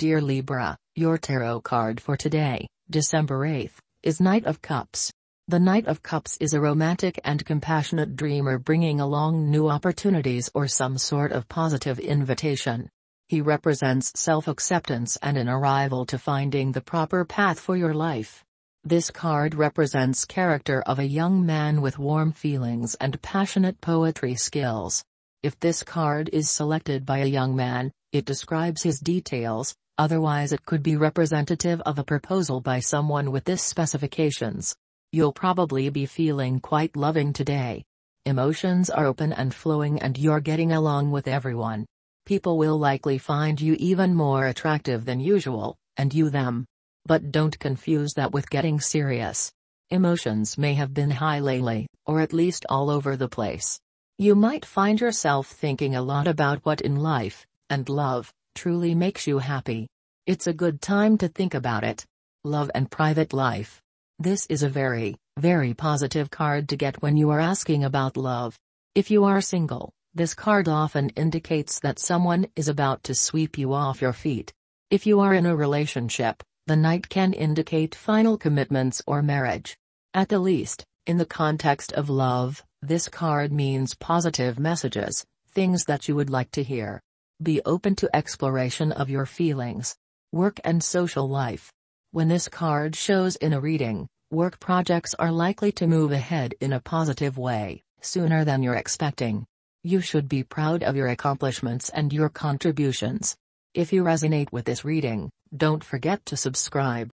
Dear Libra, your tarot card for today, December 8th, is Knight of Cups. The Knight of Cups is a romantic and compassionate dreamer bringing along new opportunities or some sort of positive invitation. He represents self-acceptance and an arrival to finding the proper path for your life. This card represents character of a young man with warm feelings and passionate poetry skills. If this card is selected by a young man, it describes his details, otherwise it could be representative of a proposal by someone with this specifications. You'll probably be feeling quite loving today. Emotions are open and flowing and you're getting along with everyone. People will likely find you even more attractive than usual, and you them. But don't confuse that with getting serious. Emotions may have been high lately, or at least all over the place. You might find yourself thinking a lot about what in life, and love, truly makes you happy. It's a good time to think about it. Love and private life. This is a very, very positive card to get when you are asking about love. If you are single, this card often indicates that someone is about to sweep you off your feet. If you are in a relationship, the knight can indicate final commitments or marriage. At the least, in the context of love, this card means positive messages, things that you would like to hear. Be open to exploration of your feelings work and social life. When this card shows in a reading, work projects are likely to move ahead in a positive way, sooner than you're expecting. You should be proud of your accomplishments and your contributions. If you resonate with this reading, don't forget to subscribe.